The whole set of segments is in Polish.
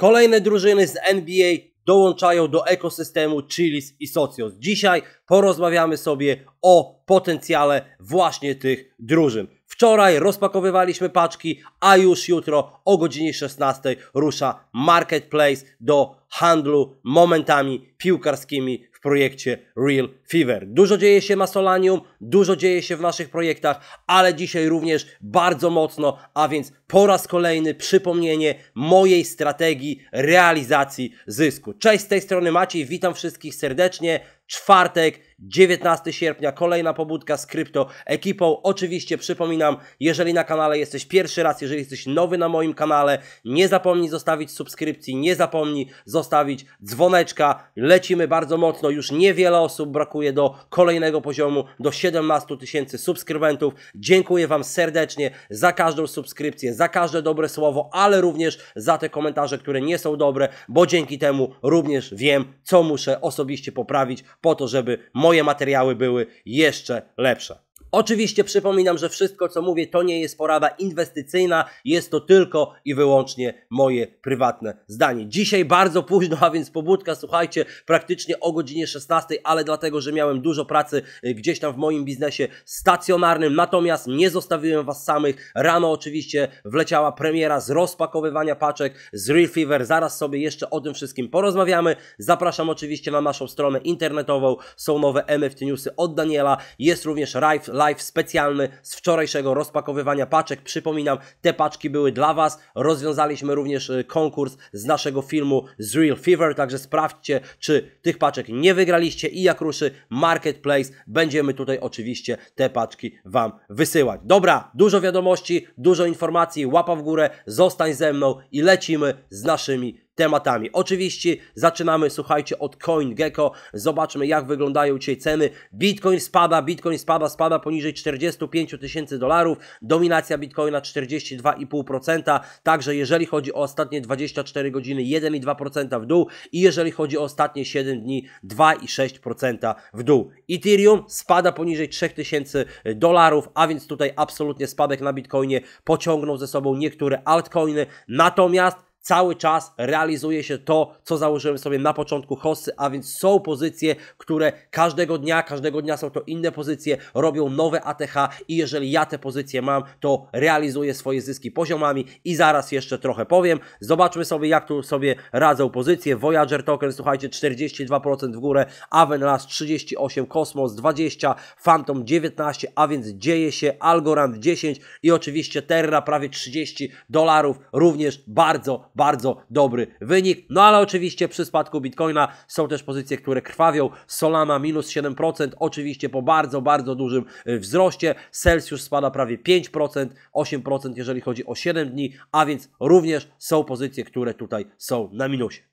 Kolejne drużyny z NBA dołączają do ekosystemu Chilis i Socios. Dzisiaj porozmawiamy sobie o potencjale właśnie tych drużyn. Wczoraj rozpakowywaliśmy paczki, a już jutro o godzinie 16 rusza Marketplace do handlu momentami piłkarskimi w projekcie Real Fever. Dużo dzieje się na Solanium, dużo dzieje się w naszych projektach, ale dzisiaj również bardzo mocno, a więc po raz kolejny przypomnienie mojej strategii realizacji zysku. Cześć z tej strony Maciej, witam wszystkich serdecznie. Czwartek 19 sierpnia kolejna pobudka z krypto ekipą. Oczywiście przypominam, jeżeli na kanale jesteś pierwszy raz, jeżeli jesteś nowy na moim kanale, nie zapomnij zostawić subskrypcji, nie zapomnij zostawić dzwoneczka. Lecimy bardzo mocno, już niewiele osób brakuje do kolejnego poziomu, do 17 tysięcy subskrybentów. Dziękuję Wam serdecznie za każdą subskrypcję, za każde dobre słowo, ale również za te komentarze, które nie są dobre, bo dzięki temu również wiem, co muszę osobiście poprawić po to, żeby moje moje materiały były jeszcze lepsze. Oczywiście przypominam, że wszystko co mówię to nie jest porada inwestycyjna, jest to tylko i wyłącznie moje prywatne zdanie. Dzisiaj bardzo późno, a więc pobudka, słuchajcie, praktycznie o godzinie 16, ale dlatego, że miałem dużo pracy y, gdzieś tam w moim biznesie stacjonarnym, natomiast nie zostawiłem Was samych. Rano oczywiście wleciała premiera z rozpakowywania paczek z Real Fever, zaraz sobie jeszcze o tym wszystkim porozmawiamy. Zapraszam oczywiście na naszą stronę internetową, są nowe MFT Newsy od Daniela, jest również live live specjalny z wczorajszego rozpakowywania paczek. Przypominam, te paczki były dla Was. Rozwiązaliśmy również y, konkurs z naszego filmu z Real Fever, także sprawdźcie, czy tych paczek nie wygraliście i jak ruszy Marketplace, będziemy tutaj oczywiście te paczki Wam wysyłać. Dobra, dużo wiadomości, dużo informacji, łapa w górę, zostań ze mną i lecimy z naszymi tematami. Oczywiście zaczynamy, słuchajcie, od CoinGecko. Zobaczmy, jak wyglądają dzisiaj ceny. Bitcoin spada, Bitcoin spada, spada poniżej 45 tysięcy dolarów. Dominacja Bitcoina 42,5%. Także jeżeli chodzi o ostatnie 24 godziny, 1,2% w dół. I jeżeli chodzi o ostatnie 7 dni, 2,6% w dół. Ethereum spada poniżej 3000 dolarów, a więc tutaj absolutnie spadek na Bitcoinie pociągnął ze sobą niektóre altcoiny. Natomiast cały czas realizuje się to, co założyłem sobie na początku hossy, a więc są pozycje, które każdego dnia, każdego dnia są to inne pozycje, robią nowe ATH i jeżeli ja te pozycje mam, to realizuję swoje zyski poziomami i zaraz jeszcze trochę powiem. Zobaczmy sobie, jak tu sobie radzą pozycje. Voyager Token, słuchajcie, 42% w górę, Avenlast 38, Kosmos 20, Phantom 19, a więc dzieje się Algorand 10 i oczywiście Terra prawie 30 dolarów, również bardzo, bardzo dobry wynik. No ale oczywiście przy spadku Bitcoina są też pozycje, które krwawią. Solana minus 7%, oczywiście po bardzo, bardzo dużym y, wzroście. Celsius spada prawie 5%, 8% jeżeli chodzi o 7 dni, a więc również są pozycje, które tutaj są na minusie.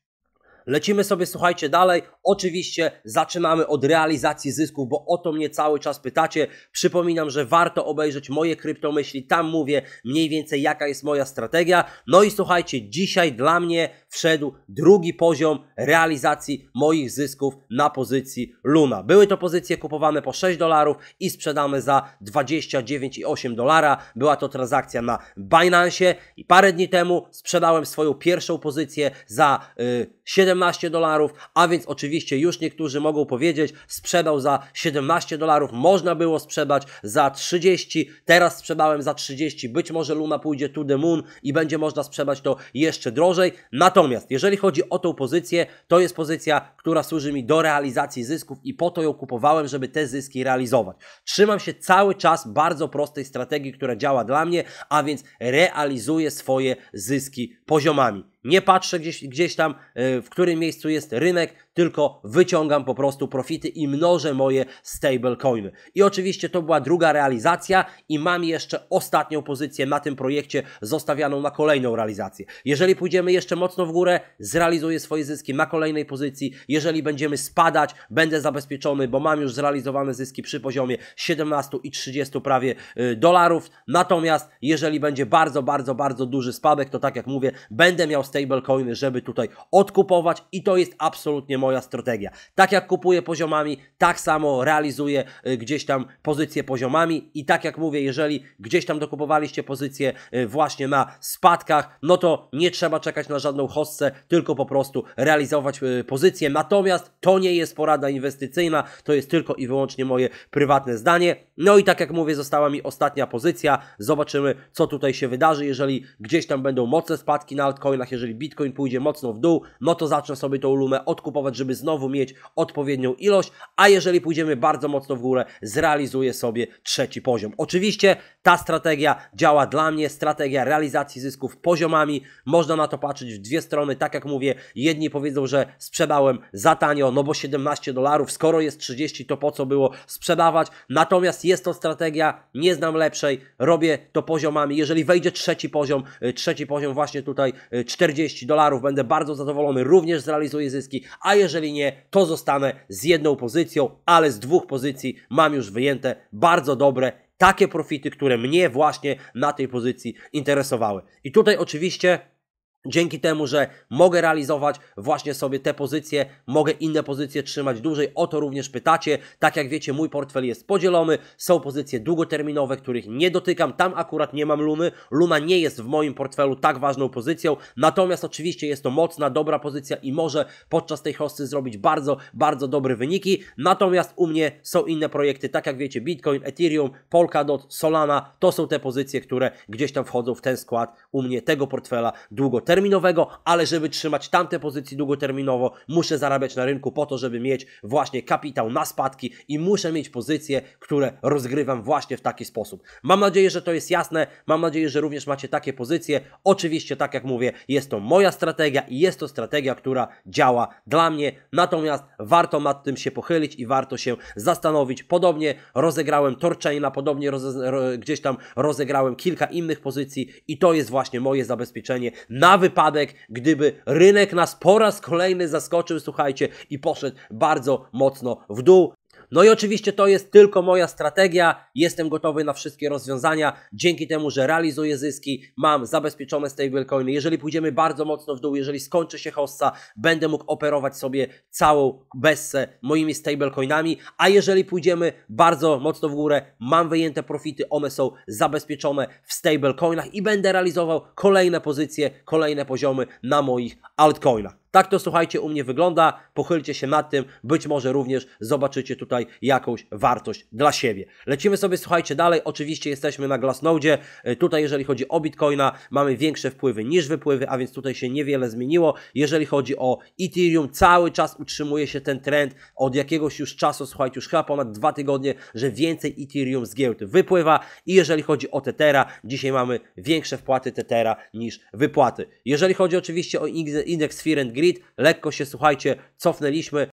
Lecimy sobie, słuchajcie, dalej. Oczywiście zaczynamy od realizacji zysków, bo o to mnie cały czas pytacie. Przypominam, że warto obejrzeć moje kryptomyśli. Tam mówię mniej więcej, jaka jest moja strategia. No i słuchajcie, dzisiaj dla mnie wszedł drugi poziom realizacji moich zysków na pozycji Luna. Były to pozycje kupowane po 6 dolarów i sprzedane za 29,8 dolara. Była to transakcja na Binance i parę dni temu sprzedałem swoją pierwszą pozycję za. Yy, 17 dolarów, a więc oczywiście już niektórzy mogą powiedzieć, sprzedał za 17 dolarów, można było sprzedać za 30, teraz sprzedałem za 30, być może Luna pójdzie to the moon i będzie można sprzedać to jeszcze drożej. Natomiast jeżeli chodzi o tą pozycję, to jest pozycja, która służy mi do realizacji zysków i po to ją kupowałem, żeby te zyski realizować. Trzymam się cały czas bardzo prostej strategii, która działa dla mnie, a więc realizuję swoje zyski poziomami nie patrzę gdzieś, gdzieś tam, e, w którym miejscu jest rynek, tylko wyciągam po prostu profity i mnożę moje stablecoiny. I oczywiście to była druga realizacja i mam jeszcze ostatnią pozycję na tym projekcie zostawianą na kolejną realizację. Jeżeli pójdziemy jeszcze mocno w górę, zrealizuję swoje zyski na kolejnej pozycji. Jeżeli będziemy spadać, będę zabezpieczony, bo mam już zrealizowane zyski przy poziomie 17 i 30 prawie y, dolarów. Natomiast jeżeli będzie bardzo, bardzo, bardzo duży spadek, to tak jak mówię, będę miał stablecoiny, żeby tutaj odkupować i to jest absolutnie moje moja strategia. Tak jak kupuję poziomami, tak samo realizuję y, gdzieś tam pozycje poziomami i tak jak mówię, jeżeli gdzieś tam dokupowaliście pozycje y, właśnie na spadkach, no to nie trzeba czekać na żadną hostce, tylko po prostu realizować y, pozycje. Natomiast to nie jest porada inwestycyjna, to jest tylko i wyłącznie moje prywatne zdanie. No i tak jak mówię, została mi ostatnia pozycja. Zobaczymy, co tutaj się wydarzy. Jeżeli gdzieś tam będą mocne spadki na altcoinach, jeżeli Bitcoin pójdzie mocno w dół, no to zacznę sobie tą lumę odkupować, żeby znowu mieć odpowiednią ilość, a jeżeli pójdziemy bardzo mocno w górę, zrealizuję sobie trzeci poziom. Oczywiście ta strategia działa dla mnie, strategia realizacji zysków poziomami, można na to patrzeć w dwie strony, tak jak mówię, jedni powiedzą, że sprzedałem za tanio, no bo 17 dolarów, skoro jest 30, to po co było sprzedawać, natomiast jest to strategia, nie znam lepszej, robię to poziomami, jeżeli wejdzie trzeci poziom, y, trzeci poziom właśnie tutaj 40 y, dolarów, będę bardzo zadowolony, również zrealizuję zyski, a jeżeli jeżeli nie, to zostanę z jedną pozycją, ale z dwóch pozycji mam już wyjęte bardzo dobre takie profity, które mnie właśnie na tej pozycji interesowały. I tutaj oczywiście Dzięki temu, że mogę realizować właśnie sobie te pozycje, mogę inne pozycje trzymać dłużej, o to również pytacie. Tak jak wiecie, mój portfel jest podzielony, są pozycje długoterminowe, których nie dotykam, tam akurat nie mam lumy, luma nie jest w moim portfelu tak ważną pozycją, natomiast oczywiście jest to mocna, dobra pozycja i może podczas tej hosty zrobić bardzo, bardzo dobre wyniki, natomiast u mnie są inne projekty, tak jak wiecie, Bitcoin, Ethereum, Polkadot, Solana, to są te pozycje, które gdzieś tam wchodzą w ten skład u mnie tego portfela długoterminowego długoterminowego, ale żeby trzymać tamte pozycje długoterminowo, muszę zarabiać na rynku po to, żeby mieć właśnie kapitał na spadki i muszę mieć pozycje, które rozgrywam właśnie w taki sposób. Mam nadzieję, że to jest jasne. Mam nadzieję, że również macie takie pozycje. Oczywiście, tak jak mówię, jest to moja strategia i jest to strategia, która działa dla mnie. Natomiast warto nad tym się pochylić i warto się zastanowić. Podobnie rozegrałem Torchaina, podobnie roze, ro, gdzieś tam rozegrałem kilka innych pozycji i to jest właśnie moje zabezpieczenie na na wypadek, gdyby rynek nas po raz kolejny zaskoczył, słuchajcie, i poszedł bardzo mocno w dół. No i oczywiście to jest tylko moja strategia. Jestem gotowy na wszystkie rozwiązania. Dzięki temu, że realizuję zyski, mam zabezpieczone stablecoiny. Jeżeli pójdziemy bardzo mocno w dół, jeżeli skończy się hossa, będę mógł operować sobie całą bessę moimi stablecoinami. A jeżeli pójdziemy bardzo mocno w górę, mam wyjęte profity, one są zabezpieczone w stablecoinach i będę realizował kolejne pozycje, kolejne poziomy na moich altcoinach. Tak to słuchajcie u mnie wygląda, pochylcie się nad tym, być może również zobaczycie tutaj jakąś wartość dla siebie. Lecimy sobie słuchajcie dalej, oczywiście jesteśmy na Glassnode, e, tutaj jeżeli chodzi o Bitcoina mamy większe wpływy niż wypływy, a więc tutaj się niewiele zmieniło. Jeżeli chodzi o Ethereum, cały czas utrzymuje się ten trend od jakiegoś już czasu, słuchajcie, już chyba ponad dwa tygodnie, że więcej Ethereum z giełd wypływa i jeżeli chodzi o Tetera, dzisiaj mamy większe wpłaty Tetera niż wypłaty. Jeżeli chodzi oczywiście o indeks Fear grid. Lekko się, słuchajcie, cofnęliśmy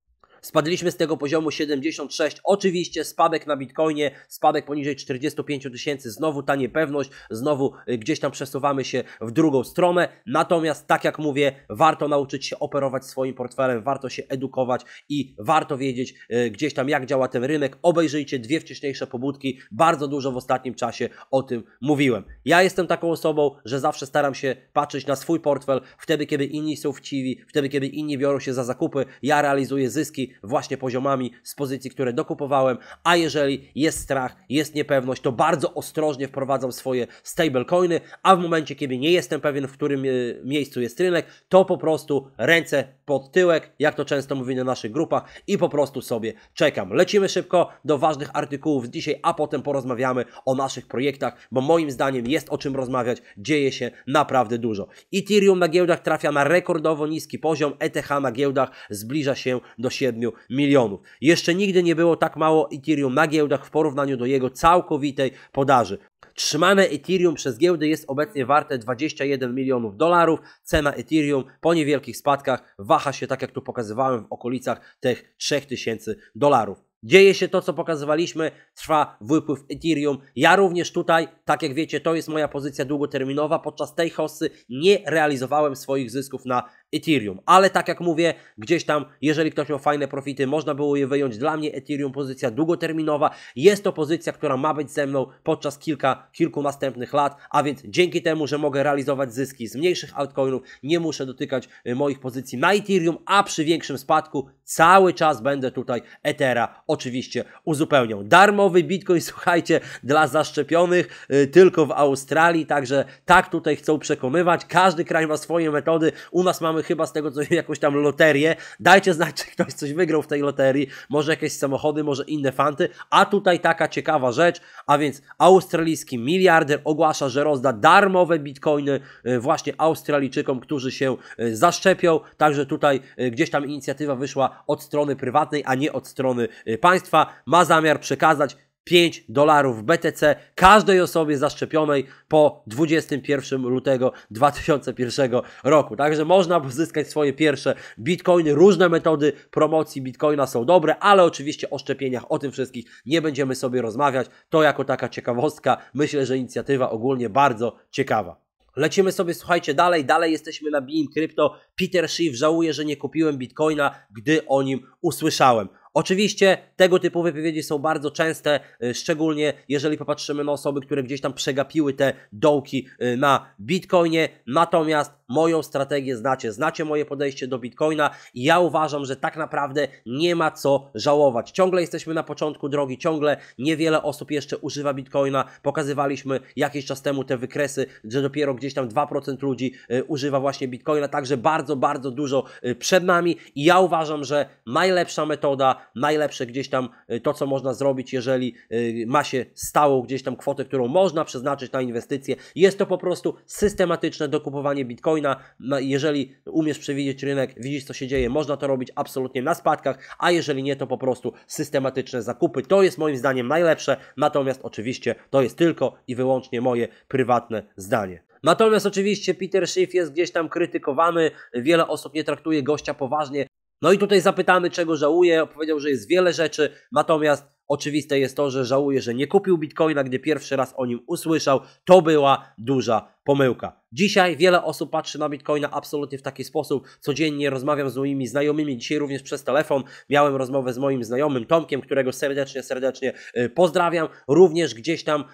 Spadliśmy z tego poziomu 76. Oczywiście spadek na Bitcoinie, spadek poniżej 45 tysięcy, znowu ta niepewność, znowu y, gdzieś tam przesuwamy się w drugą stronę. Natomiast, tak jak mówię, warto nauczyć się operować swoim portfelem, warto się edukować i warto wiedzieć y, gdzieś tam, jak działa ten rynek. Obejrzyjcie dwie wcześniejsze pobudki, bardzo dużo w ostatnim czasie o tym mówiłem. Ja jestem taką osobą, że zawsze staram się patrzeć na swój portfel wtedy, kiedy inni są wciwi, wtedy, kiedy inni biorą się za zakupy. Ja realizuję zyski, właśnie poziomami z pozycji, które dokupowałem, a jeżeli jest strach, jest niepewność, to bardzo ostrożnie wprowadzam swoje stablecoiny, a w momencie, kiedy nie jestem pewien, w którym e, miejscu jest rynek, to po prostu ręce pod tyłek, jak to często mówię na naszych grupach i po prostu sobie czekam. Lecimy szybko do ważnych artykułów z dzisiaj, a potem porozmawiamy o naszych projektach, bo moim zdaniem jest o czym rozmawiać, dzieje się naprawdę dużo. Ethereum na giełdach trafia na rekordowo niski poziom, ETH na giełdach zbliża się do 7 milionów. Jeszcze nigdy nie było tak mało Ethereum na giełdach w porównaniu do jego całkowitej podaży. Trzymane Ethereum przez giełdy jest obecnie warte 21 milionów dolarów. Cena Ethereum po niewielkich spadkach waha się, tak jak tu pokazywałem, w okolicach tych 3000 dolarów. Dzieje się to, co pokazywaliśmy, trwa wypływ Ethereum. Ja również tutaj, tak jak wiecie, to jest moja pozycja długoterminowa. Podczas tej hossy nie realizowałem swoich zysków na Ethereum. Ale tak jak mówię, gdzieś tam, jeżeli ktoś miał fajne profity, można było je wyjąć. Dla mnie Ethereum pozycja długoterminowa. Jest to pozycja, która ma być ze mną podczas kilka, kilku następnych lat, a więc dzięki temu, że mogę realizować zyski z mniejszych altcoinów, nie muszę dotykać y, moich pozycji na Ethereum, a przy większym spadku cały czas będę tutaj Ethera oczywiście uzupełniał. Darmowy Bitcoin, słuchajcie, dla zaszczepionych yy, tylko w Australii, także tak tutaj chcą przekonywać. Każdy kraj ma swoje metody. U nas mamy chyba z tego co jakąś tam loterię. Dajcie znać, czy ktoś coś wygrał w tej loterii. Może jakieś samochody, może inne fanty. A tutaj taka ciekawa rzecz, a więc australijski miliarder ogłasza, że rozda darmowe bitcoiny e, właśnie Australijczykom, którzy się e, zaszczepią. Także tutaj e, gdzieś tam inicjatywa wyszła od strony prywatnej, a nie od strony państwa. Ma zamiar przekazać 5 dolarów BTC każdej osobie zaszczepionej po 21 lutego 2001 roku. Także można pozyskać swoje pierwsze bitcoiny. Różne metody promocji bitcoina są dobre, ale oczywiście o szczepieniach, o tym wszystkich nie będziemy sobie rozmawiać. To jako taka ciekawostka. Myślę, że inicjatywa ogólnie bardzo ciekawa. Lecimy sobie, słuchajcie, dalej, dalej jesteśmy na Beam Crypto. Peter Schiff żałuje, że nie kupiłem bitcoina, gdy o nim usłyszałem. Oczywiście tego typu wypowiedzi są bardzo częste, y, szczególnie jeżeli popatrzymy na osoby, które gdzieś tam przegapiły te dołki y, na Bitcoinie. Natomiast moją strategię znacie, znacie moje podejście do Bitcoina i ja uważam, że tak naprawdę nie ma co żałować. Ciągle jesteśmy na początku drogi, ciągle niewiele osób jeszcze używa Bitcoina. Pokazywaliśmy jakiś czas temu te wykresy, że dopiero gdzieś tam 2% ludzi y, używa właśnie Bitcoina, także bardzo, bardzo dużo przed nami i ja uważam, że najlepsza metoda najlepsze gdzieś tam y, to, co można zrobić, jeżeli y, ma się stałą gdzieś tam kwotę, którą można przeznaczyć na inwestycje. Jest to po prostu systematyczne dokupowanie bitcoina. Jeżeli umiesz przewidzieć rynek, widzisz co się dzieje, można to robić absolutnie na spadkach, a jeżeli nie, to po prostu systematyczne zakupy. To jest moim zdaniem najlepsze, natomiast oczywiście to jest tylko i wyłącznie moje prywatne zdanie. Natomiast oczywiście Peter Schiff jest gdzieś tam krytykowany, wiele osób nie traktuje gościa poważnie, no i tutaj zapytamy, czego żałuje. Powiedział, że jest wiele rzeczy, natomiast oczywiste jest to, że żałuje, że nie kupił bitcoina, gdy pierwszy raz o nim usłyszał. To była duża pomyłka. Dzisiaj wiele osób patrzy na Bitcoina absolutnie w taki sposób. Codziennie rozmawiam z moimi znajomymi, dzisiaj również przez telefon miałem rozmowę z moim znajomym Tomkiem, którego serdecznie, serdecznie y, pozdrawiam. Również gdzieś tam y,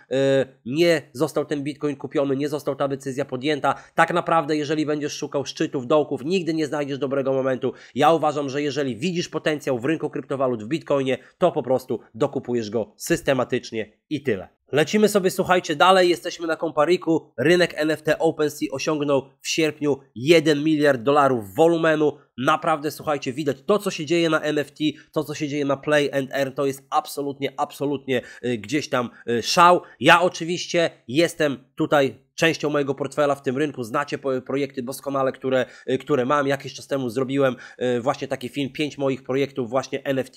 nie został ten Bitcoin kupiony, nie został ta decyzja podjęta. Tak naprawdę, jeżeli będziesz szukał szczytów, dołków, nigdy nie znajdziesz dobrego momentu. Ja uważam, że jeżeli widzisz potencjał w rynku kryptowalut w Bitcoinie, to po prostu dokupujesz go systematycznie i tyle. Lecimy sobie, słuchajcie, dalej. Jesteśmy na Kompariku. Rynek NFT OpenSea osiągnął w sierpniu 1 miliard dolarów wolumenu. Naprawdę, słuchajcie, widać to, co się dzieje na NFT, to, co się dzieje na Play and Earn, to jest absolutnie, absolutnie y, gdzieś tam y, szał. Ja oczywiście jestem tutaj częścią mojego portfela w tym rynku. Znacie projekty doskonale, które, y, które mam. Jakiś czas temu zrobiłem właśnie taki film, pięć moich projektów właśnie NFT,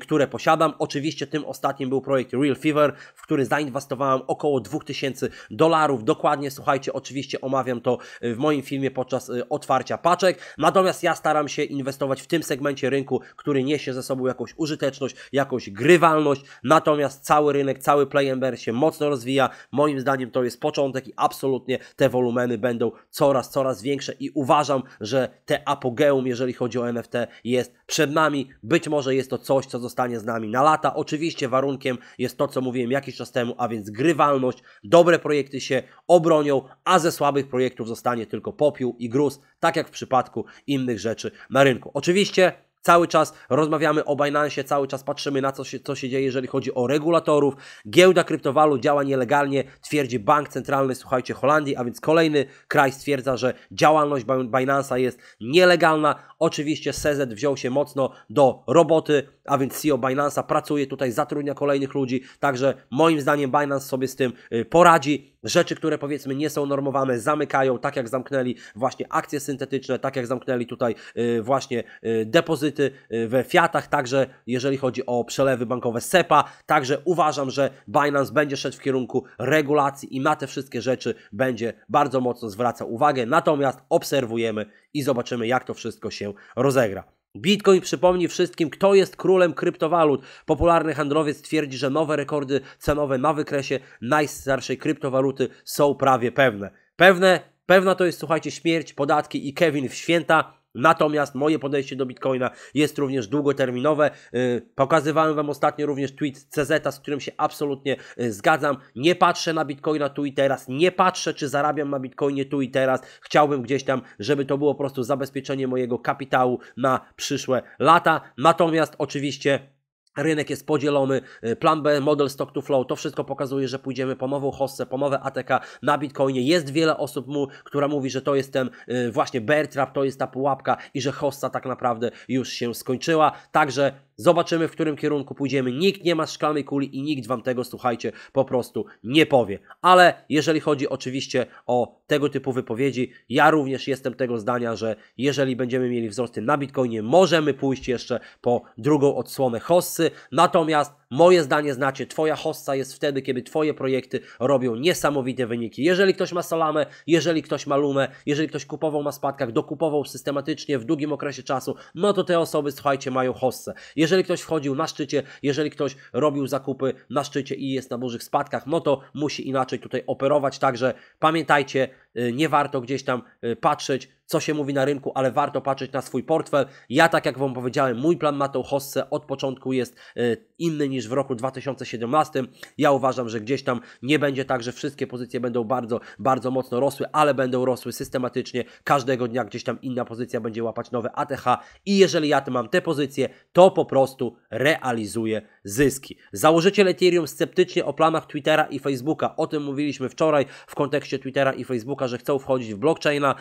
które posiadam. Oczywiście tym ostatnim był projekt Real Fever, w który zainwestowałem około 2000 dolarów. Dokładnie, słuchajcie, oczywiście omawiam to w moim filmie podczas otwarcia paczek. Natomiast ja staram się inwestować w tym segmencie rynku, który niesie ze sobą jakąś użyteczność, jakąś grywalność, natomiast cały rynek, cały play and bear się mocno rozwija. Moim zdaniem to jest początek i absolutnie te wolumeny będą coraz, coraz większe i uważam, że te apogeum, jeżeli chodzi o NFT, jest przed nami. Być może jest to coś, co zostanie z nami na lata. Oczywiście warunkiem jest to, co mówiłem jakiś czas temu, a więc grywalność, dobre projekty się obronią, a ze słabych projektów zostanie tylko popiół i gruz, tak jak w przypadku innych rzeczy, na rynku. Oczywiście Cały czas rozmawiamy o Binance, cały czas patrzymy na co się, co się dzieje, jeżeli chodzi o regulatorów. Giełda kryptowalut działa nielegalnie, twierdzi Bank Centralny, słuchajcie, Holandii, a więc kolejny kraj stwierdza, że działalność Binance'a jest nielegalna. Oczywiście SEZ wziął się mocno do roboty, a więc CEO Binance'a, pracuje tutaj, zatrudnia kolejnych ludzi, także moim zdaniem Binance sobie z tym y, poradzi. Rzeczy, które powiedzmy nie są normowane, zamykają, tak jak zamknęli właśnie akcje syntetyczne, tak jak zamknęli tutaj y, właśnie y, depozyty we Fiatach, także jeżeli chodzi o przelewy bankowe SEPA, także uważam, że Binance będzie szedł w kierunku regulacji i na te wszystkie rzeczy będzie bardzo mocno zwracał uwagę, natomiast obserwujemy i zobaczymy, jak to wszystko się rozegra. Bitcoin przypomni wszystkim, kto jest królem kryptowalut. Popularny handlowiec twierdzi, że nowe rekordy cenowe na wykresie najstarszej kryptowaluty są prawie pewne. Pewne, pewna to jest, słuchajcie, śmierć, podatki i Kevin w święta. Natomiast moje podejście do Bitcoina jest również długoterminowe. Y, pokazywałem Wam ostatnio również tweet CZ, z którym się absolutnie y, zgadzam. Nie patrzę na Bitcoina tu i teraz, nie patrzę, czy zarabiam na Bitcoinie tu i teraz. Chciałbym gdzieś tam, żeby to było po prostu zabezpieczenie mojego kapitału na przyszłe lata. Natomiast oczywiście Rynek jest podzielony, y, plan B, model stock to flow, to wszystko pokazuje, że pójdziemy po nową hossę, po nowe ATK na Bitcoinie. Jest wiele osób, mu, która mówi, że to jest ten y, właśnie bear trap, to jest ta pułapka i że hossa tak naprawdę już się skończyła. Także Zobaczymy, w którym kierunku pójdziemy. Nikt nie ma szklanej kuli i nikt wam tego, słuchajcie, po prostu nie powie. Ale jeżeli chodzi oczywiście o tego typu wypowiedzi, ja również jestem tego zdania, że jeżeli będziemy mieli wzrosty na Bitcoinie, możemy pójść jeszcze po drugą odsłonę hossy. Natomiast moje zdanie znacie, twoja hossa jest wtedy, kiedy twoje projekty robią niesamowite wyniki. Jeżeli ktoś ma salamę, jeżeli ktoś ma Lumę, jeżeli ktoś kupował na spadkach, dokupował systematycznie w długim okresie czasu, no to te osoby, słuchajcie, mają hossę. Jeżeli ktoś wchodził na szczycie, jeżeli ktoś robił zakupy na szczycie i jest na dużych spadkach, no to musi inaczej tutaj operować. Także pamiętajcie, Y, nie warto gdzieś tam y, patrzeć, co się mówi na rynku, ale warto patrzeć na swój portfel. Ja, tak jak Wam powiedziałem, mój plan Matą Hossę od początku jest y, inny niż w roku 2017. Ja uważam, że gdzieś tam nie będzie tak, że wszystkie pozycje będą bardzo, bardzo mocno rosły, ale będą rosły systematycznie. Każdego dnia gdzieś tam inna pozycja będzie łapać nowe ATH i jeżeli ja mam te pozycje, to po prostu realizuję zyski. Założyciel Ethereum sceptycznie o planach Twittera i Facebooka. O tym mówiliśmy wczoraj w kontekście Twittera i Facebooka, że chcą wchodzić w blockchaina.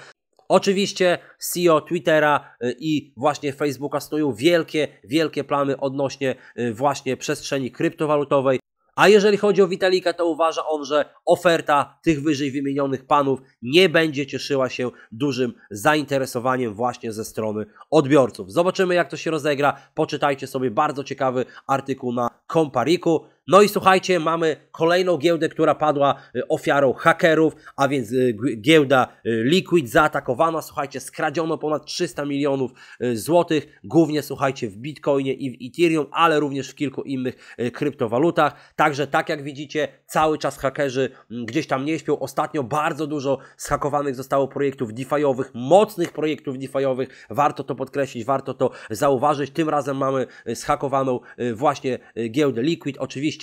Oczywiście CEO Twittera y, i właśnie Facebooka stoją wielkie, wielkie plany odnośnie y, właśnie przestrzeni kryptowalutowej. A jeżeli chodzi o Witalika, to uważa on, że oferta tych wyżej wymienionych panów nie będzie cieszyła się dużym zainteresowaniem właśnie ze strony odbiorców. Zobaczymy jak to się rozegra. Poczytajcie sobie bardzo ciekawy artykuł na Compariku. No i słuchajcie, mamy kolejną giełdę, która padła y, ofiarą hakerów, a więc y, giełda y, Liquid zaatakowana, słuchajcie, skradziono ponad 300 milionów złotych, głównie słuchajcie w Bitcoinie i w Ethereum, ale również w kilku innych kryptowalutach. Także tak jak widzicie, cały czas hakerzy mm, gdzieś tam nie śpią. Ostatnio bardzo dużo zhakowanych zostało projektów DeFi'owych, mocnych projektów DeFi'owych. Warto to podkreślić, warto to zauważyć. Tym razem mamy zhakowaną właśnie giełdę Liquid, oczywiście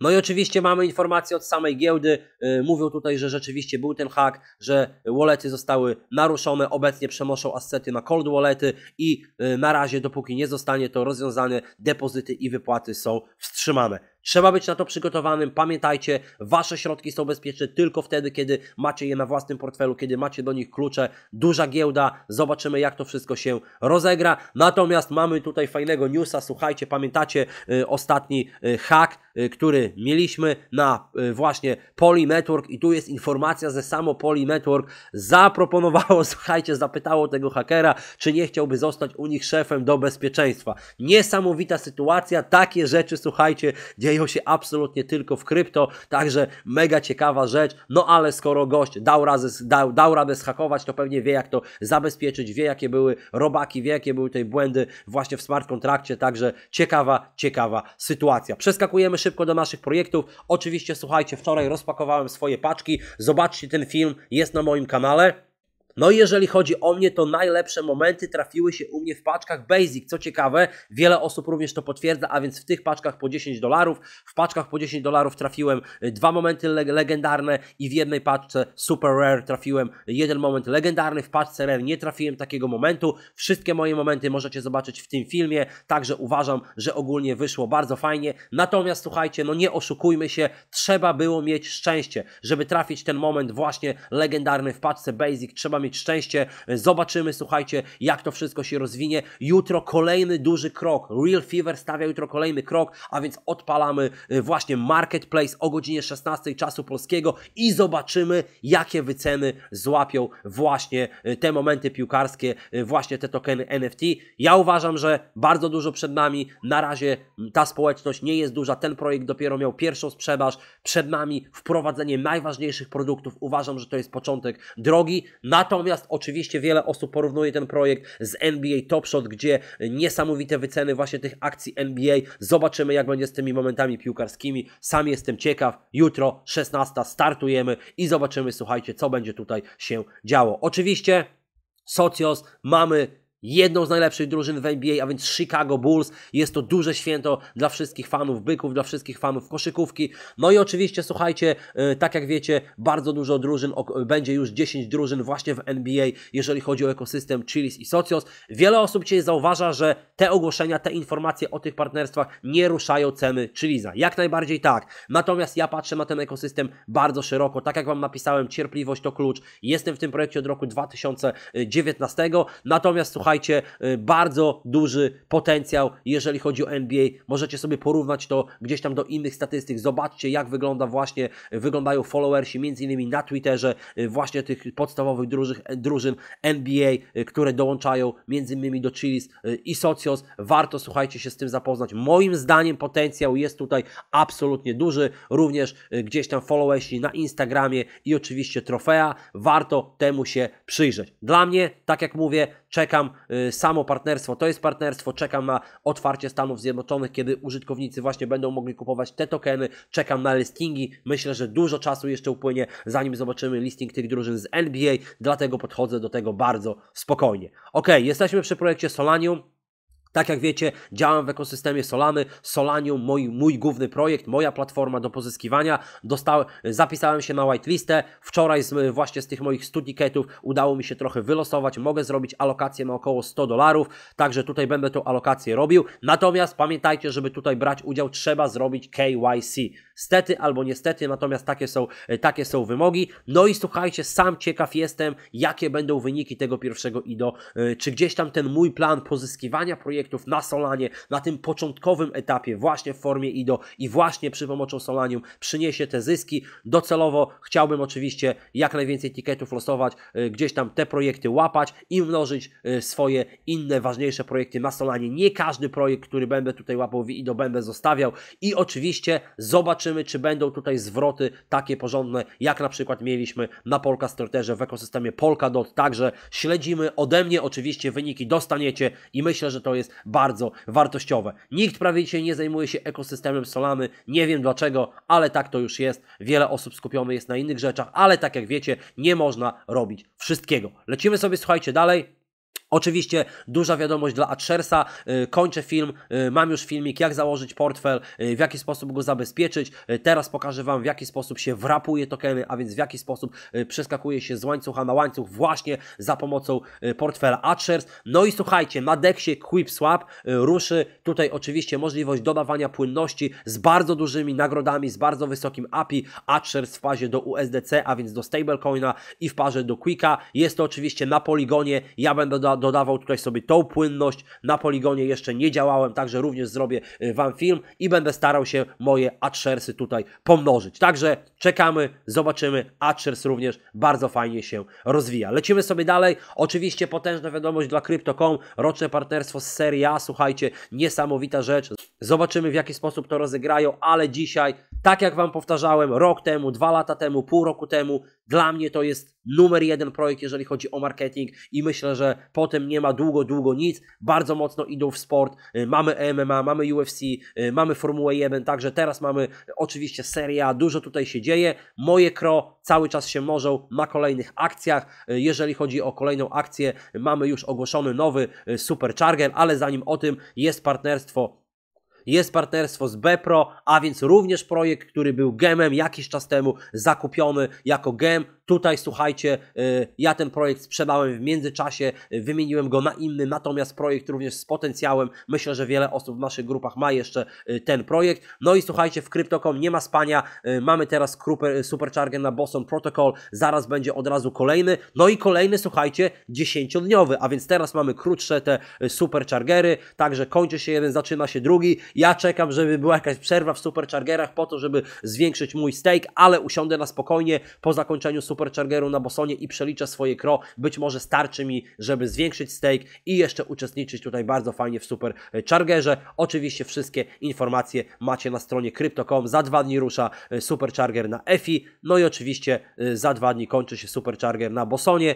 no i oczywiście mamy informacje od samej giełdy. Y, mówią tutaj, że rzeczywiście był ten hak, że wallety zostały naruszone. Obecnie przenoszą assety na cold wallety i y, na razie, dopóki nie zostanie to rozwiązane, depozyty i wypłaty są wstrzymane. Trzeba być na to przygotowanym. Pamiętajcie, wasze środki są bezpieczne tylko wtedy, kiedy macie je na własnym portfelu, kiedy macie do nich klucze. Duża giełda, zobaczymy jak to wszystko się rozegra. Natomiast mamy tutaj fajnego newsa. Słuchajcie, pamiętacie y, ostatni y, hack Y, który mieliśmy na y, właśnie Poly Network i tu jest informacja ze samo Poly Network zaproponowało, słuchajcie, zapytało tego hakera, czy nie chciałby zostać u nich szefem do bezpieczeństwa. Niesamowita sytuacja, takie rzeczy, słuchajcie, dzieją się absolutnie tylko w krypto, także mega ciekawa rzecz, no ale skoro gość dał, razy, dał, dał radę schakować, to pewnie wie jak to zabezpieczyć, wie jakie były robaki, wie jakie były tutaj błędy właśnie w smart kontrakcie, także ciekawa, ciekawa sytuacja. Przeskakujemy szybko do naszych projektów. Oczywiście, słuchajcie, wczoraj rozpakowałem swoje paczki. Zobaczcie ten film, jest na moim kanale. No i jeżeli chodzi o mnie, to najlepsze momenty trafiły się u mnie w paczkach Basic. Co ciekawe, wiele osób również to potwierdza, a więc w tych paczkach po 10 dolarów, w paczkach po 10 dolarów trafiłem y, dwa momenty le legendarne i w jednej paczce Super Rare trafiłem y, jeden moment legendarny, w paczce Rare nie trafiłem takiego momentu. Wszystkie moje momenty możecie zobaczyć w tym filmie, także uważam, że ogólnie wyszło bardzo fajnie. Natomiast słuchajcie, no nie oszukujmy się, trzeba było mieć szczęście, żeby trafić ten moment właśnie legendarny w paczce Basic, trzeba mieć szczęście. Zobaczymy, słuchajcie, jak to wszystko się rozwinie. Jutro kolejny duży krok. Real Fever stawia jutro kolejny krok, a więc odpalamy y, właśnie Marketplace o godzinie 16 czasu polskiego i zobaczymy, jakie wyceny złapią właśnie y, te momenty piłkarskie, y, właśnie te tokeny NFT. Ja uważam, że bardzo dużo przed nami. Na razie ta społeczność nie jest duża. Ten projekt dopiero miał pierwszą sprzedaż. Przed nami wprowadzenie najważniejszych produktów. Uważam, że to jest początek drogi. Na Natomiast oczywiście wiele osób porównuje ten projekt z NBA Top Shot, gdzie niesamowite wyceny właśnie tych akcji NBA. Zobaczymy, jak będzie z tymi momentami piłkarskimi. Sam jestem ciekaw. Jutro 16 startujemy i zobaczymy, słuchajcie, co będzie tutaj się działo. Oczywiście. Socios, mamy jedną z najlepszych drużyn w NBA, a więc Chicago Bulls. Jest to duże święto dla wszystkich fanów byków, dla wszystkich fanów koszykówki. No i oczywiście, słuchajcie, y, tak jak wiecie, bardzo dużo drużyn, będzie już 10 drużyn właśnie w NBA, jeżeli chodzi o ekosystem Chilis i Socios. Wiele osób dzisiaj zauważa, że te ogłoszenia, te informacje o tych partnerstwach nie ruszają ceny Chili'sa. Jak najbardziej tak. Natomiast ja patrzę na ten ekosystem bardzo szeroko. Tak jak Wam napisałem, cierpliwość to klucz. Jestem w tym projekcie od roku 2019. Natomiast, słuchajcie, słuchajcie, y, bardzo duży potencjał, jeżeli chodzi o NBA. Możecie sobie porównać to gdzieś tam do innych statystyk. Zobaczcie, jak wygląda właśnie, wyglądają followersi, między innymi na Twitterze, y, właśnie tych podstawowych e, drużyn, drużyn NBA, y, które dołączają między innymi do Chilis i Socios. Warto, słuchajcie, się z tym zapoznać. Moim zdaniem potencjał jest tutaj absolutnie duży. Również gdzieś tam followersi na Instagramie i oczywiście trofea. Warto temu się przyjrzeć. Dla mnie, tak jak mówię, czekam Y, samo partnerstwo to jest partnerstwo. Czekam na otwarcie Stanów Zjednoczonych, kiedy użytkownicy właśnie będą mogli kupować te tokeny. Czekam na listingi. Myślę, że dużo czasu jeszcze upłynie, zanim zobaczymy listing tych drużyn z NBA, dlatego podchodzę do tego bardzo spokojnie. Ok, jesteśmy przy projekcie Solanium. Tak jak wiecie, działam w ekosystemie Solany. Solanium, mój, mój główny projekt, moja platforma do pozyskiwania. Dostałem, zapisałem się na whitelistę. Wczoraj z, właśnie z tych moich 100 udało mi się trochę wylosować. Mogę zrobić alokację na około 100 dolarów, także tutaj będę tą alokację robił. Natomiast pamiętajcie, żeby tutaj brać udział, trzeba zrobić KYC. Stety albo niestety, natomiast takie są, e, takie są wymogi. No i słuchajcie, sam ciekaw jestem, jakie będą wyniki tego pierwszego IDO, e, czy gdzieś tam ten mój plan pozyskiwania projektów na Solanie, na tym początkowym etapie, właśnie w formie IDO i właśnie przy pomocą Solanium przyniesie te zyski. Docelowo chciałbym oczywiście jak najwięcej etykietów losować, e, gdzieś tam te projekty łapać i mnożyć swoje inne ważniejsze projekty na Solanie. Nie każdy projekt, który będę tutaj łapał w IDO, będę zostawiał i oczywiście zobaczymy zobaczymy, czy będą tutaj zwroty takie porządne, jak na przykład mieliśmy na Polkastorterze w ekosystemie Polkadot. Także śledzimy ode mnie oczywiście wyniki, dostaniecie i myślę, że to jest bardzo wartościowe. Nikt prawie dzisiaj nie zajmuje się ekosystemem Solany, nie wiem dlaczego, ale tak to już jest. Wiele osób skupionych jest na innych rzeczach, ale tak jak wiecie, nie można robić wszystkiego. Lecimy sobie, słuchajcie, dalej. Oczywiście duża wiadomość dla Adshersa. Y, kończę film, y, mam już filmik, jak założyć portfel, y, w jaki sposób go zabezpieczyć. Teraz pokażę Wam, w jaki sposób się wrapuje tokeny, a więc w jaki sposób przeskakuje się z łańcucha na łańcuch właśnie za pomocą portfela Adshers. No i słuchajcie, na deksie QuipSwap ruszy tutaj oczywiście możliwość dodawania płynności z bardzo dużymi nagrodami, z bardzo wysokim API. Adshers w parze do USDC, a więc do stablecoina i w parze do Quika. Jest to oczywiście na poligonie. Ja będę do dodawał tutaj sobie tą płynność. Na poligonie jeszcze nie działałem, także również zrobię y, Wam film i będę starał się moje Atchersy tutaj pomnożyć. Także czekamy, zobaczymy. Atchers również bardzo fajnie się rozwija. Lecimy sobie dalej. Oczywiście potężna wiadomość dla Crypto.com. Roczne partnerstwo z serii A. Słuchajcie, niesamowita rzecz. Zobaczymy w jaki sposób to rozegrają, ale dzisiaj, tak jak Wam powtarzałem, rok temu, dwa lata temu, pół roku temu, dla mnie to jest numer jeden projekt, jeżeli chodzi o marketing i myślę, że potem nie ma długo, długo nic. Bardzo mocno idą w sport. Y, mamy MMA, mamy UFC, y, mamy Formułę 1, także teraz mamy oczywiście seria, dużo tutaj się dzieje. Moje Kro cały czas się morzą na kolejnych akcjach. Y, jeżeli chodzi o kolejną akcję, mamy już ogłoszony nowy Supercharger, ale zanim o tym jest partnerstwo jest partnerstwo z Bepro, a więc również projekt, który był gemem jakiś czas temu zakupiony jako gem Tutaj słuchajcie, y, ja ten projekt sprzedałem w międzyczasie, y, wymieniłem go na inny, natomiast projekt również z potencjałem. Myślę, że wiele osób w naszych grupach ma jeszcze y, ten projekt. No i słuchajcie, w Crypto.com nie ma spania. Mamy teraz supercharger na Boston Protocol, zaraz będzie od razu kolejny. No i kolejny, słuchajcie, dziesięciodniowy. a więc teraz mamy krótsze te superchargery, także kończy się jeden, zaczyna się drugi. Ja czekam, żeby była jakaś przerwa w superchargerach po to, żeby zwiększyć mój stake, ale usiądę na spokojnie po zakończeniu superchargeru superchargeru na Bosonie i przeliczę swoje kro, być może starczy mi, żeby zwiększyć stake i jeszcze uczestniczyć tutaj bardzo fajnie w superchargerze. Oczywiście wszystkie informacje macie na stronie crypto.com. Za dwa dni rusza e, supercharger na EFI, no i oczywiście e, za dwa dni kończy się supercharger na Bosonie.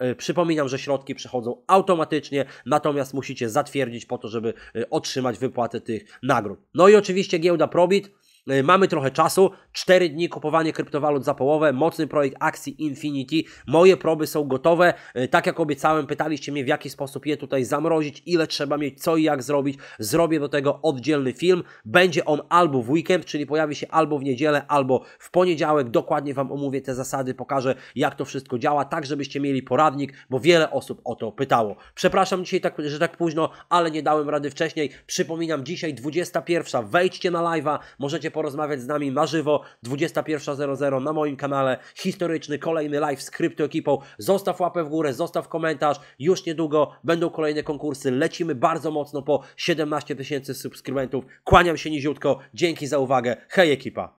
E, przypominam, że środki przechodzą automatycznie, natomiast musicie zatwierdzić po to, żeby otrzymać wypłatę tych nagród. No i oczywiście giełda Probit E, mamy trochę czasu, 4 dni kupowanie kryptowalut za połowę, mocny projekt akcji Infinity, moje proby są gotowe, e, tak jak obiecałem, pytaliście mnie w jaki sposób je tutaj zamrozić, ile trzeba mieć, co i jak zrobić, zrobię do tego oddzielny film, będzie on albo w weekend, czyli pojawi się albo w niedzielę, albo w poniedziałek, dokładnie Wam omówię te zasady, pokażę jak to wszystko działa, tak żebyście mieli poradnik, bo wiele osób o to pytało. Przepraszam dzisiaj, tak, że tak późno, ale nie dałem rady wcześniej, przypominam dzisiaj 21, wejdźcie na live'a, możecie po porozmawiać z nami na żywo 21.00 na moim kanale. Historyczny kolejny live z kryptoekipą. Zostaw łapę w górę, zostaw komentarz. Już niedługo będą kolejne konkursy. Lecimy bardzo mocno po 17 tysięcy subskrybentów. Kłaniam się niziutko. Dzięki za uwagę. Hej ekipa!